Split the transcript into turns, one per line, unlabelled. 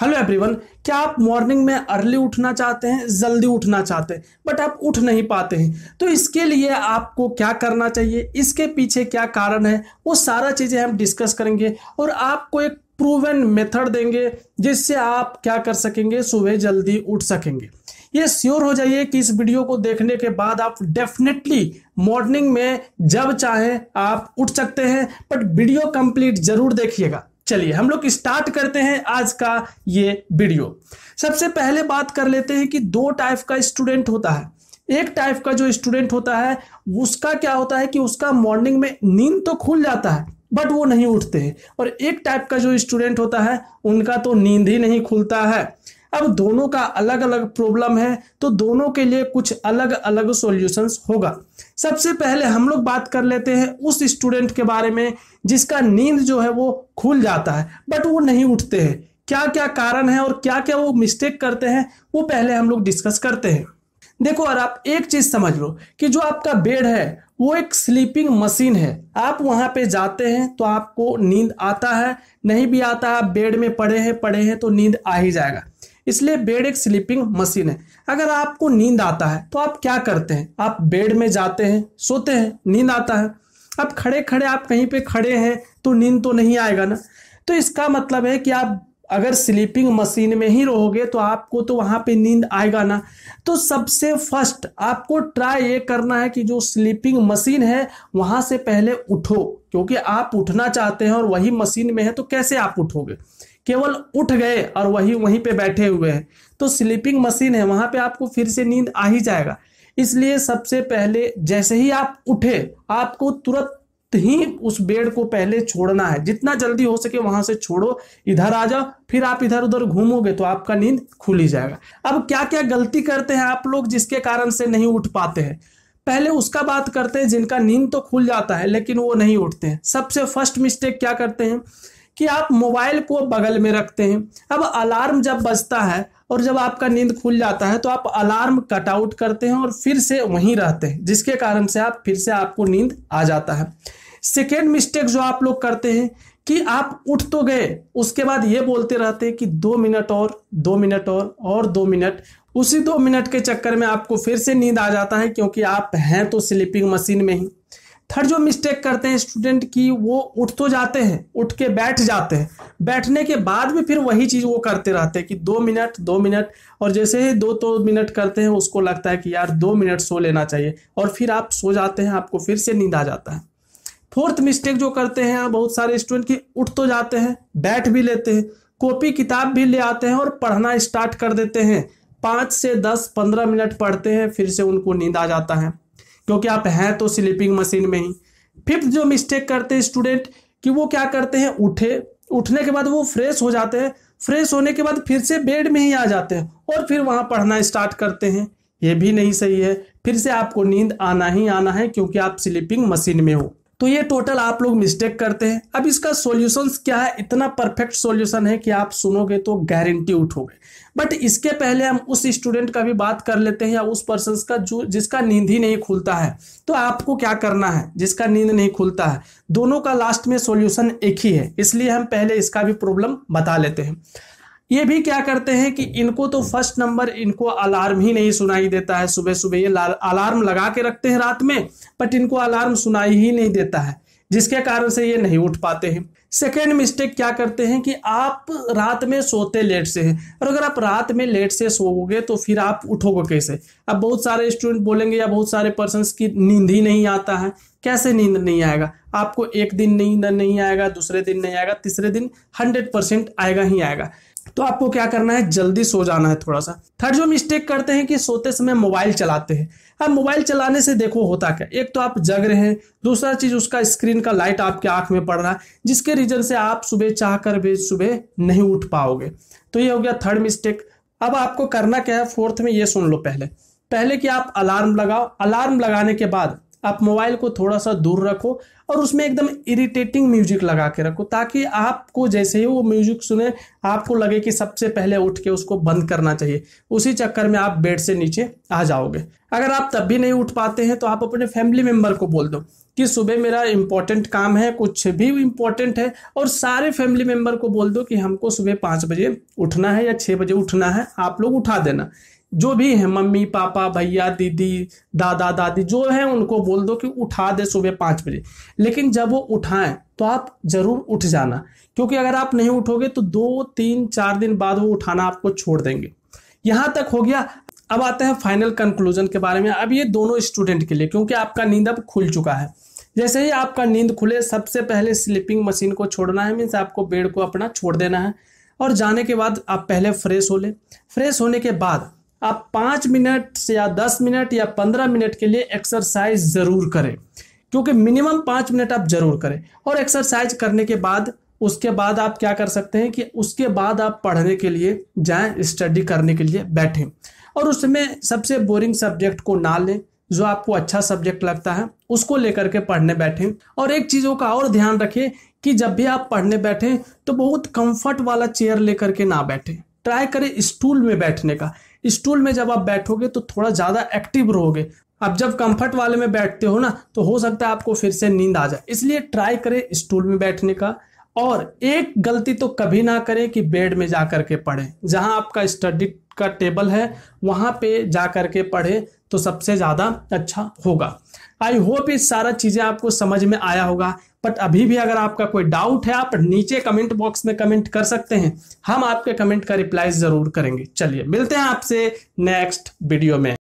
hello everyone क्या आप morning में अर्ली उठना चाहते हैं जल्दी उठना चाहते हैं बट आप उठ नहीं पाते हैं तो इसके लिए आपको क्या करना चाहिए इसके पीछे क्या कारण है वो सारा चीज़ें हम डिस्कस करेंगे और आपको एक प्रूवन मेथड देंगे जिससे आप क्या कर सकेंगे सुबह जल्दी उठ सकेंगे ये श्योर हो जाइए कि इस वीडियो को देखने के बाद आप डेफिनेटली मॉर्निंग में जब चाहें आप उठ सकते हैं बट वीडियो कंप्लीट जरूर देखिएगा चलिए हम लोग स्टार्ट करते हैं आज का ये वीडियो सबसे पहले बात कर लेते हैं कि दो टाइप का स्टूडेंट होता है एक टाइप का जो स्टूडेंट होता है उसका क्या होता है कि उसका मॉर्निंग में नींद तो खुल जाता है बट वो नहीं उठते हैं और एक टाइप का जो स्टूडेंट होता है उनका तो नींद ही नहीं खुलता है अब दोनों का अलग अलग प्रॉब्लम है तो दोनों के लिए कुछ अलग अलग सॉल्यूशंस होगा सबसे पहले हम लोग बात कर लेते हैं उस स्टूडेंट के बारे में जिसका नींद जो है वो खुल जाता है बट वो नहीं उठते हैं क्या क्या कारण है और क्या क्या वो मिस्टेक करते हैं वो पहले हम लोग डिस्कस करते हैं देखो और आप एक चीज समझ लो कि जो आपका बेड है वो एक स्लीपिंग मशीन है आप वहां पे जाते हैं तो आपको नींद आता है नहीं भी आता आप बेड में पड़े हैं पड़े हैं तो नींद आ ही जाएगा इसलिए बेड एक स्लीपिंग मशीन है अगर आपको नींद आता है तो आप क्या करते हैं आप बेड में जाते हैं सोते हैं नींद आता है अब खड़े खड़े आप कहीं पे खड़े हैं तो नींद तो नहीं आएगा ना तो इसका मतलब है कि आप अगर स्लीपिंग मशीन में ही रहोगे तो आपको तो वहाँ पे नींद आएगा ना तो सबसे फर्स्ट आपको ट्राई ये करना है कि जो स्लीपिंग मशीन है वहाँ से पहले उठो क्योंकि आप उठना चाहते हैं और वही मशीन में है तो कैसे आप उठोगे केवल उठ गए और वही वहीं पे बैठे हुए हैं तो स्लीपिंग मशीन है वहां पे आपको फिर से नींद आ ही जाएगा इसलिए सबसे पहले जैसे ही आप उठे आपको तुरंत ही उस बेड को पहले छोड़ना है जितना जल्दी हो सके वहां से छोड़ो इधर आ जाओ फिर आप इधर उधर घूमोगे तो आपका नींद खुल ही जाएगा अब क्या क्या गलती करते हैं आप लोग जिसके कारण से नहीं उठ पाते हैं पहले उसका बात करते हैं जिनका नींद तो खुल जाता है लेकिन वो नहीं उठते हैं सबसे फर्स्ट मिस्टेक क्या करते हैं कि आप मोबाइल को बगल में रखते हैं अब अलार्म जब बजता है और जब आपका नींद खुल जाता है तो आप अलार्म कट आउट करते हैं और फिर से वहीं रहते हैं जिसके कारण से आप फिर से आपको नींद आ जाता है सेकेंड मिस्टेक जो आप लोग करते हैं कि आप उठ तो गए उसके बाद ये बोलते रहते हैं कि दो मिनट और दो मिनट और और दो मिनट उसी दो मिनट के चक्कर में आपको फिर से नींद आ जाता है क्योंकि आप हैं तो स्लीपिंग मशीन में ही थर्ड जो मिस्टेक करते हैं स्टूडेंट की वो उठ तो जाते हैं उठ के बैठ जाते हैं बैठने के बाद भी फिर वही चीज़ वो करते रहते हैं कि दो मिनट दो मिनट और जैसे ही दो तो मिनट करते हैं उसको लगता है कि यार दो मिनट सो लेना चाहिए और फिर आप सो जाते हैं आपको फिर से नींद आ जाता है फोर्थ मिस्टेक जो करते हैं बहुत सारे स्टूडेंट की उठ तो जाते हैं बैठ भी लेते हैं कॉपी किताब भी ले आते हैं और पढ़ना स्टार्ट कर देते हैं पाँच से दस पंद्रह मिनट पढ़ते हैं फिर से उनको नींद आ जाता है क्योंकि आप हैं तो स्लीपिंग मशीन में ही फिफ्थ जो मिस्टेक करते हैं स्टूडेंट कि वो क्या करते हैं उठे उठने के बाद वो फ्रेश हो जाते हैं फ्रेश होने के बाद फिर से बेड में ही आ जाते हैं और फिर वहाँ पढ़ना स्टार्ट करते हैं ये भी नहीं सही है फिर से आपको नींद आना ही आना है क्योंकि आप स्लीपिंग मशीन में हो तो ये टोटल आप लोग मिस्टेक करते हैं अब इसका सोल्यूशन क्या है इतना परफेक्ट सोल्यूशन है कि आप सुनोगे तो गारंटी उठोगे बट इसके पहले हम उस स्टूडेंट का भी बात कर लेते हैं या उस पर्सन का जो जिसका नींद ही नहीं खुलता है तो आपको क्या करना है जिसका नींद नहीं खुलता है दोनों का लास्ट में सोल्यूशन एक ही है इसलिए हम पहले इसका भी प्रॉब्लम बता लेते हैं ये भी क्या करते हैं कि इनको तो फर्स्ट नंबर इनको अलार्म ही नहीं सुनाई देता है सुबह सुबह ये अलार्म लगा के रखते हैं रात में बट इनको अलार्म सुनाई ही नहीं देता है जिसके कारण से ये नहीं उठ पाते हैं सेकेंड मिस्टेक क्या करते हैं कि आप रात में सोते लेट से हैं और अगर आप रात में लेट से सोओगे तो फिर आप उठोगे कैसे अब बहुत सारे स्टूडेंट बोलेंगे या बहुत सारे पर्सन की नींद ही नहीं आता है कैसे नींद नहीं आएगा आपको एक दिन नींद नहीं आएगा दूसरे दिन नहीं आएगा तीसरे दिन हंड्रेड परसेंट आएगा ही आएगा तो आपको क्या करना है जल्दी सो जाना है थोड़ा सा थर्ड जो मिस्टेक करते हैं कि सोते समय मोबाइल चलाते हैं अब मोबाइल चलाने से देखो होता क्या एक तो आप जग रहे हैं दूसरा चीज उसका स्क्रीन का लाइट आपके आंख में पड़ रहा है जिसके रीजन से आप सुबह चाह कर भी सुबह नहीं उठ पाओगे तो ये हो गया थर्ड मिस्टेक अब आपको करना क्या है फोर्थ में ये सुन लो पहले पहले कि आप अलार्म लगाओ अलार्म लगाने के बाद आप मोबाइल को थोड़ा सा दूर रखो और उसमें एकदम इरिटेटिंग म्यूजिक लगा के रखो ताकि आपको जैसे ही वो म्यूजिक सुने आपको लगे कि सबसे पहले उठ के उसको बंद करना चाहिए उसी चक्कर में आप बेड से नीचे आ जाओगे अगर आप तब भी नहीं उठ पाते हैं तो आप अपने फैमिली मेम्बर को बोल दो कि सुबह मेरा इंपॉर्टेंट काम है कुछ भी इंपॉर्टेंट है और सारे फैमिली मेम्बर को बोल दो कि हमको सुबह पाँच बजे उठना है या छः बजे उठना है आप लोग उठा देना जो भी है मम्मी पापा भैया दीदी दादा दादी जो है उनको बोल दो कि उठा दे सुबह पाँच बजे लेकिन जब वो उठाएं तो आप ज़रूर उठ जाना क्योंकि अगर आप नहीं उठोगे तो दो तीन चार दिन बाद वो उठाना आपको छोड़ देंगे यहाँ तक हो गया अब आते हैं फाइनल कंक्लूजन के बारे में अब ये दोनों स्टूडेंट के लिए क्योंकि आपका नींद अब खुल चुका है जैसे ही आपका नींद खुले सबसे पहले स्लीपिंग मशीन को छोड़ना है मीन्स आपको बेड को अपना छोड़ देना है और जाने के बाद आप पहले फ्रेश हो ले फ्रेश होने के बाद आप पाँच मिनट या दस मिनट या पंद्रह मिनट के लिए एक्सरसाइज ज़रूर करें क्योंकि मिनिमम पाँच मिनट आप ज़रूर करें और एक्सरसाइज करने के बाद उसके बाद आप क्या कर सकते हैं कि उसके बाद आप पढ़ने के लिए जाएं स्टडी करने के लिए बैठें और उसमें सबसे बोरिंग सब्जेक्ट को ना लें जो आपको अच्छा सब्जेक्ट लगता है उसको लेकर के पढ़ने बैठें और एक चीज़ों का और ध्यान रखें कि जब भी आप पढ़ने बैठें तो बहुत कंफर्ट वाला चेयर लेकर के ना बैठें ट्राई करें स्टूल में बैठने का स्टूल में जब आप बैठोगे तो थोड़ा ज़्यादा एक्टिव रहोगे अब जब कंफर्ट वाले में बैठते हो ना तो हो सकता है आपको फिर से नींद आ जाए इसलिए ट्राई करें स्टूल में बैठने का और एक गलती तो कभी ना करें कि बेड में जा कर के पढ़ें जहाँ आपका स्टडी का टेबल है वहाँ पे जा कर के पढ़ें तो सबसे ज़्यादा अच्छा होगा आई होप ये सारा चीज़ें आपको समझ में आया होगा बट अभी भी अगर आपका कोई डाउट है आप नीचे कमेंट बॉक्स में कमेंट कर सकते हैं हम आपके कमेंट का रिप्लाई ज़रूर करेंगे चलिए मिलते हैं आपसे नेक्स्ट वीडियो में